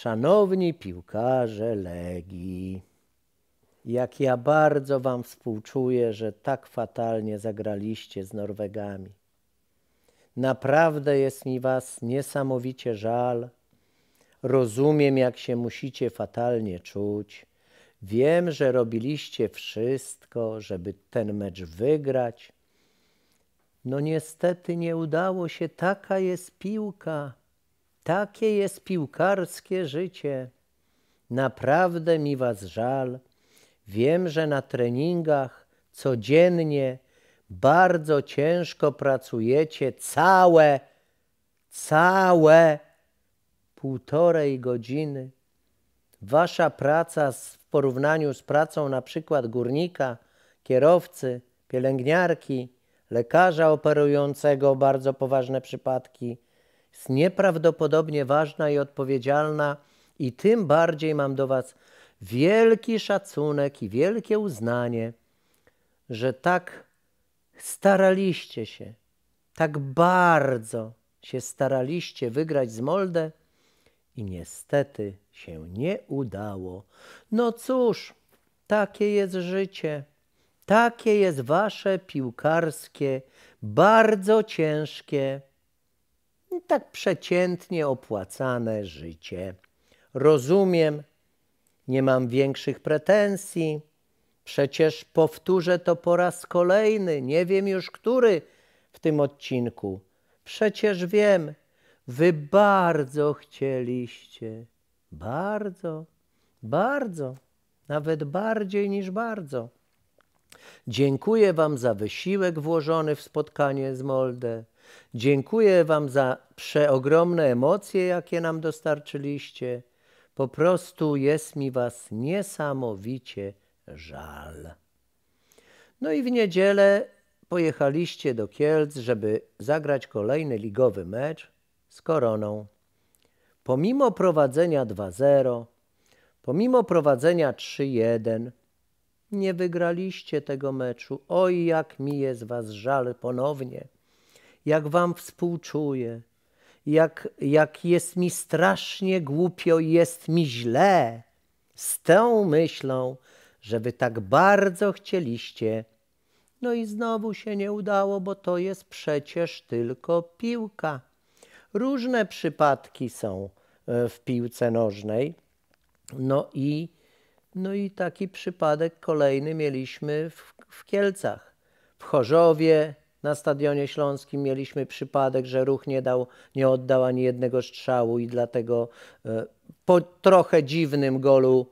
Szanowni piłkarze Legii, jak ja bardzo wam współczuję, że tak fatalnie zagraliście z Norwegami. Naprawdę jest mi was niesamowicie żal. Rozumiem, jak się musicie fatalnie czuć. Wiem, że robiliście wszystko, żeby ten mecz wygrać. No niestety nie udało się, taka jest piłka. Takie jest piłkarskie życie. Naprawdę mi was żal. Wiem, że na treningach codziennie bardzo ciężko pracujecie całe, całe półtorej godziny. Wasza praca w porównaniu z pracą na przykład górnika, kierowcy, pielęgniarki, lekarza operującego bardzo poważne przypadki – jest nieprawdopodobnie ważna i odpowiedzialna, i tym bardziej mam do Was wielki szacunek i wielkie uznanie, że tak staraliście się, tak bardzo się staraliście wygrać z Moldę i niestety się nie udało. No cóż, takie jest życie. Takie jest wasze piłkarskie, bardzo ciężkie tak przeciętnie opłacane życie. Rozumiem, nie mam większych pretensji. Przecież powtórzę to po raz kolejny, nie wiem już który w tym odcinku. Przecież wiem, wy bardzo chcieliście, bardzo, bardzo, nawet bardziej niż bardzo. Dziękuję wam za wysiłek włożony w spotkanie z Molde. Dziękuję Wam za przeogromne emocje, jakie nam dostarczyliście. Po prostu jest mi Was niesamowicie żal. No i w niedzielę pojechaliście do Kielc, żeby zagrać kolejny ligowy mecz z Koroną. Pomimo prowadzenia 2-0, pomimo prowadzenia 3-1, nie wygraliście tego meczu. Oj, jak mi jest was żal ponownie jak wam współczuję, jak, jak jest mi strasznie głupio i jest mi źle. Z tą myślą, że wy tak bardzo chcieliście. No i znowu się nie udało, bo to jest przecież tylko piłka. Różne przypadki są e, w piłce nożnej. No i, no i taki przypadek kolejny mieliśmy w, w Kielcach. W Chorzowie na stadionie śląskim mieliśmy przypadek, że ruch nie, dał, nie oddał ani jednego strzału i dlatego e, po trochę dziwnym golu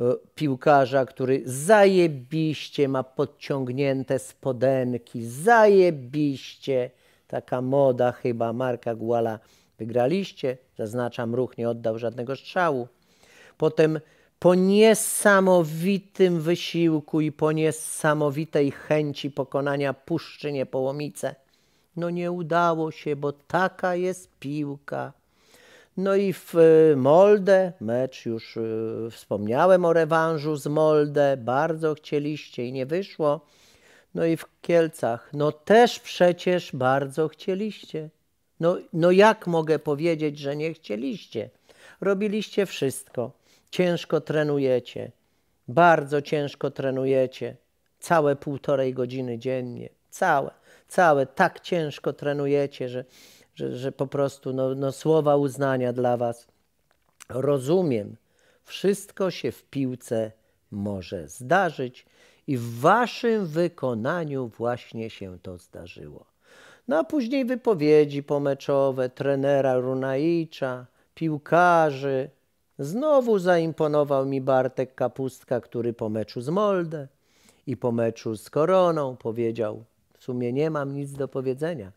e, piłkarza, który zajebiście ma podciągnięte spodenki, zajebiście, taka moda chyba Marka Guala, wygraliście, zaznaczam, ruch nie oddał żadnego strzału. Potem po niesamowitym wysiłku i po niesamowitej chęci pokonania Puszczy Niepołomice. No nie udało się, bo taka jest piłka. No i w e, Molde, mecz już e, wspomniałem o rewanżu z Molde, bardzo chcieliście i nie wyszło. No i w Kielcach, no też przecież bardzo chcieliście. No, no jak mogę powiedzieć, że nie chcieliście? Robiliście wszystko. Ciężko trenujecie, bardzo ciężko trenujecie, całe półtorej godziny dziennie, całe, całe, tak ciężko trenujecie, że, że, że po prostu no, no słowa uznania dla was. Rozumiem, wszystko się w piłce może zdarzyć i w waszym wykonaniu właśnie się to zdarzyło. No a później wypowiedzi pomeczowe trenera Runaicza, piłkarzy, Znowu zaimponował mi Bartek Kapustka, który po meczu z Molde i po meczu z Koroną powiedział: W sumie nie mam nic do powiedzenia,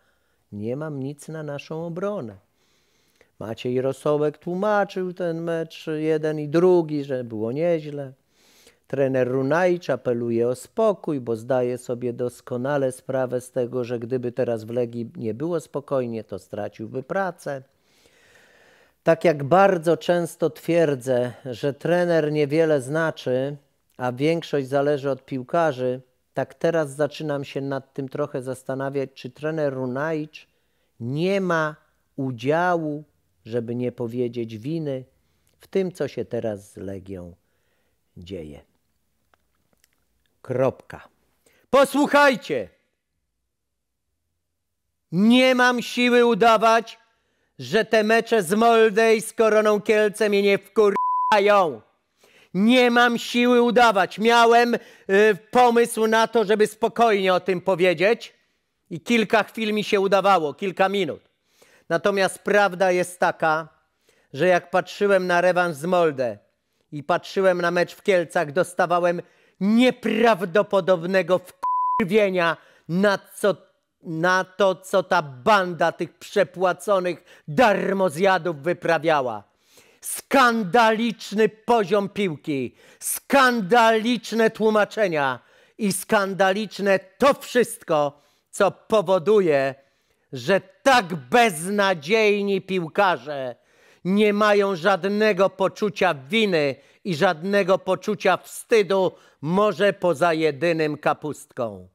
nie mam nic na naszą obronę. Maciej Rosołek tłumaczył ten mecz jeden i drugi, że było nieźle. Trener Runajcz apeluje o spokój, bo zdaje sobie doskonale sprawę z tego, że gdyby teraz w Legii nie było spokojnie, to straciłby pracę. Tak jak bardzo często twierdzę, że trener niewiele znaczy, a większość zależy od piłkarzy, tak teraz zaczynam się nad tym trochę zastanawiać, czy trener Runajcz nie ma udziału, żeby nie powiedzieć winy, w tym, co się teraz z Legią dzieje. Kropka. Posłuchajcie! Nie mam siły udawać, że te mecze z Molde i z Koroną Kielce mnie nie wkurzają. Nie mam siły udawać. Miałem y, pomysł na to, żeby spokojnie o tym powiedzieć i kilka chwil mi się udawało, kilka minut. Natomiast prawda jest taka, że jak patrzyłem na rewanż z Moldę i patrzyłem na mecz w Kielcach, dostawałem nieprawdopodobnego wkurwienia, na co na to, co ta banda tych przepłaconych darmozjadów wyprawiała. Skandaliczny poziom piłki, skandaliczne tłumaczenia i skandaliczne to wszystko, co powoduje, że tak beznadziejni piłkarze nie mają żadnego poczucia winy i żadnego poczucia wstydu, może poza jedynym kapustką.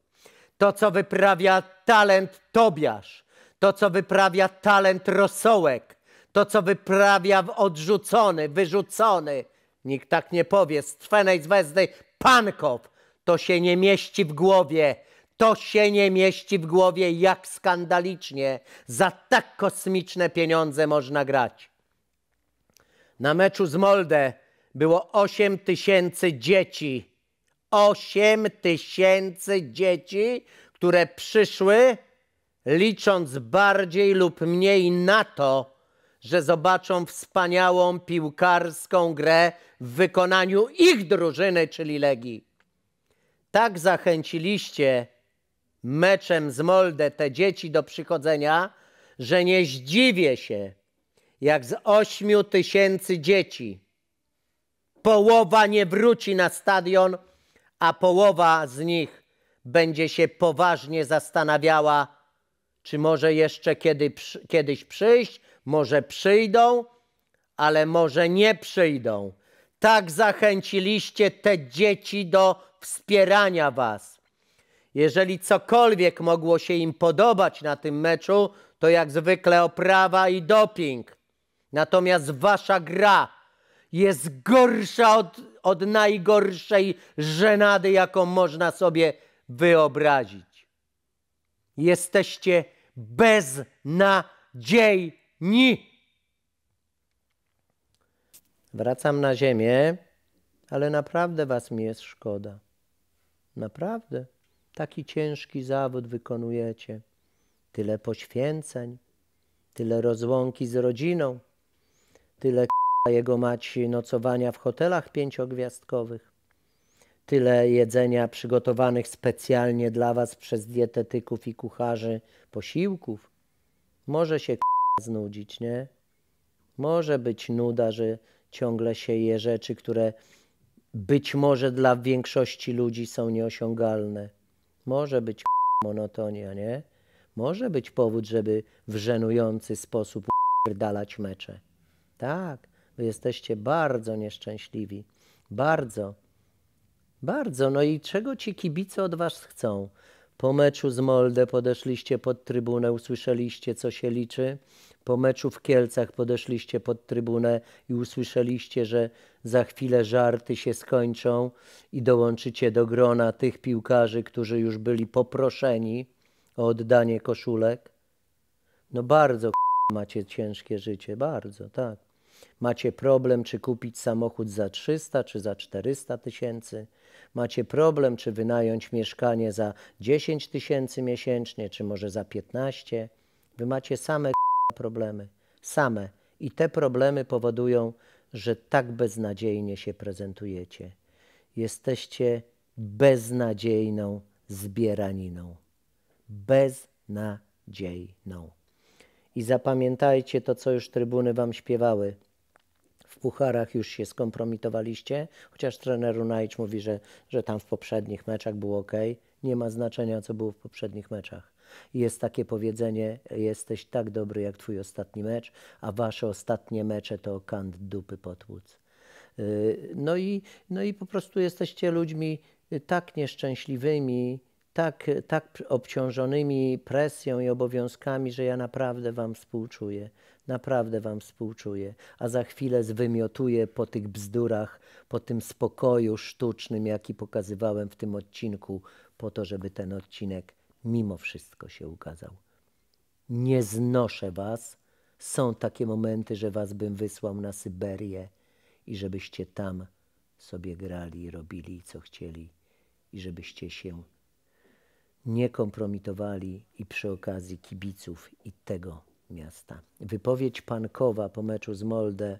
To, co wyprawia talent Tobiasz, to, co wyprawia talent Rosołek, to, co wyprawia w odrzucony, wyrzucony, nikt tak nie powie, Stwenej z Wezdy, Pankow, to się nie mieści w głowie. To się nie mieści w głowie, jak skandalicznie za tak kosmiczne pieniądze można grać. Na meczu z Molde było 8 tysięcy dzieci 8 tysięcy dzieci, które przyszły, licząc bardziej lub mniej na to, że zobaczą wspaniałą piłkarską grę w wykonaniu ich drużyny, czyli Legii. Tak zachęciliście meczem z Molde te dzieci do przychodzenia, że nie zdziwię się, jak z 8 tysięcy dzieci połowa nie wróci na stadion a połowa z nich będzie się poważnie zastanawiała, czy może jeszcze kiedy, kiedyś przyjść, może przyjdą, ale może nie przyjdą. Tak zachęciliście te dzieci do wspierania Was. Jeżeli cokolwiek mogło się im podobać na tym meczu, to jak zwykle oprawa i doping. Natomiast wasza gra jest gorsza od, od najgorszej żenady, jaką można sobie wyobrazić. Jesteście beznadziejni. Wracam na ziemię, ale naprawdę was mi jest szkoda. Naprawdę. Taki ciężki zawód wykonujecie. Tyle poświęceń, tyle rozłąki z rodziną, tyle jego maci nocowania w hotelach pięciogwiazdkowych, tyle jedzenia przygotowanych specjalnie dla was przez dietetyków i kucharzy posiłków. Może się znudzić, nie? Może być nuda, że ciągle się je rzeczy, które być może dla większości ludzi są nieosiągalne. Może być monotonia, nie? Może być powód, żeby w żenujący sposób dalać mecze. Tak jesteście bardzo nieszczęśliwi. Bardzo. Bardzo. No i czego ci kibice od was chcą? Po meczu z Molde podeszliście pod trybunę, usłyszeliście, co się liczy. Po meczu w Kielcach podeszliście pod trybunę i usłyszeliście, że za chwilę żarty się skończą i dołączycie do grona tych piłkarzy, którzy już byli poproszeni o oddanie koszulek. No bardzo macie ciężkie życie, bardzo, tak. Macie problem, czy kupić samochód za 300 czy za 400 tysięcy. Macie problem, czy wynająć mieszkanie za 10 tysięcy miesięcznie, czy może za 15. Wy macie same problemy. Same. I te problemy powodują, że tak beznadziejnie się prezentujecie. Jesteście beznadziejną zbieraniną. Beznadziejną i zapamiętajcie to, co już trybuny wam śpiewały. W pucharach już się skompromitowaliście, chociaż trener Unaic mówi, że, że tam w poprzednich meczach było ok. Nie ma znaczenia, co było w poprzednich meczach. Jest takie powiedzenie, jesteś tak dobry jak twój ostatni mecz, a wasze ostatnie mecze to kant dupy potłuc. Y, no i, no i po prostu jesteście ludźmi y, tak nieszczęśliwymi, tak, tak obciążonymi presją i obowiązkami, że ja naprawdę Wam współczuję. Naprawdę Wam współczuję. A za chwilę zwymiotuję po tych bzdurach, po tym spokoju sztucznym, jaki pokazywałem w tym odcinku, po to, żeby ten odcinek mimo wszystko się ukazał. Nie znoszę Was. Są takie momenty, że Was bym wysłał na Syberię i żebyście tam sobie grali, robili co chcieli i żebyście się nie kompromitowali i przy okazji kibiców i tego miasta. Wypowiedź Pankowa po meczu z Molde,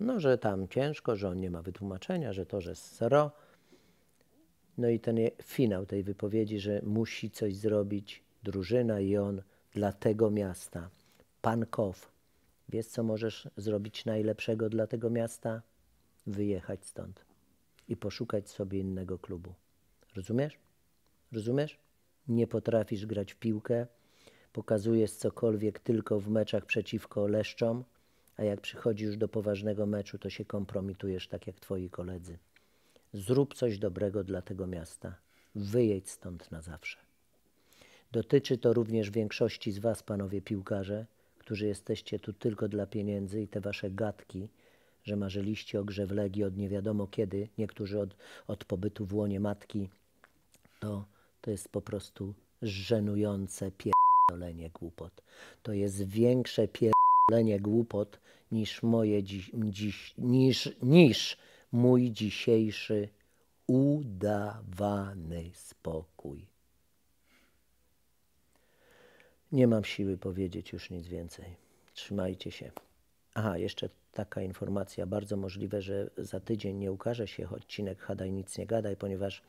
no że tam ciężko, że on nie ma wytłumaczenia, że to, że sro. No i ten finał tej wypowiedzi, że musi coś zrobić drużyna i on dla tego miasta. Pankow, wiesz co możesz zrobić najlepszego dla tego miasta? Wyjechać stąd i poszukać sobie innego klubu. Rozumiesz? Rozumiesz? nie potrafisz grać w piłkę, pokazujesz cokolwiek tylko w meczach przeciwko leszczom, a jak przychodzisz do poważnego meczu, to się kompromitujesz tak jak twoi koledzy. Zrób coś dobrego dla tego miasta. Wyjedź stąd na zawsze. Dotyczy to również większości z was, panowie piłkarze, którzy jesteście tu tylko dla pieniędzy i te wasze gadki, że marzyliście o grze w Legii od nie wiadomo kiedy, niektórzy od, od pobytu w łonie matki, to to jest po prostu żenujące pierdolenie głupot. To jest większe pierdolenie głupot niż moje dziś, dziś niż, niż mój dzisiejszy udawany spokój. Nie mam siły powiedzieć już nic więcej. Trzymajcie się. Aha, jeszcze taka informacja. Bardzo możliwe, że za tydzień nie ukaże się odcinek Hadaj Nic Nie Gadaj, ponieważ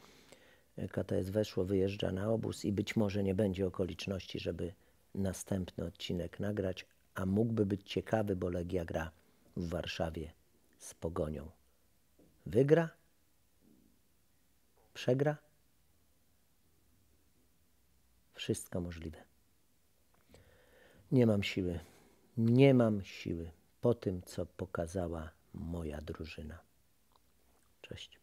KTS weszło, wyjeżdża na obóz i być może nie będzie okoliczności, żeby następny odcinek nagrać, a mógłby być ciekawy, bo Legia gra w Warszawie z Pogonią. Wygra? Przegra? Wszystko możliwe. Nie mam siły. Nie mam siły po tym, co pokazała moja drużyna. Cześć.